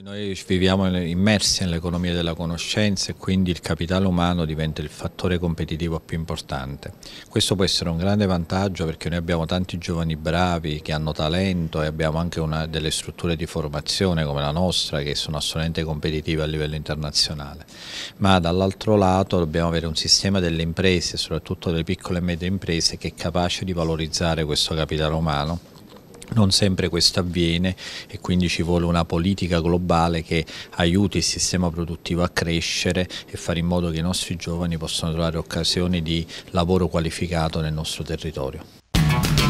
Noi viviamo immersi nell'economia della conoscenza e quindi il capitale umano diventa il fattore competitivo più importante. Questo può essere un grande vantaggio perché noi abbiamo tanti giovani bravi che hanno talento e abbiamo anche una, delle strutture di formazione come la nostra che sono assolutamente competitive a livello internazionale. Ma dall'altro lato dobbiamo avere un sistema delle imprese, soprattutto delle piccole e medie imprese, che è capace di valorizzare questo capitale umano non sempre questo avviene e quindi ci vuole una politica globale che aiuti il sistema produttivo a crescere e fare in modo che i nostri giovani possano trovare occasioni di lavoro qualificato nel nostro territorio.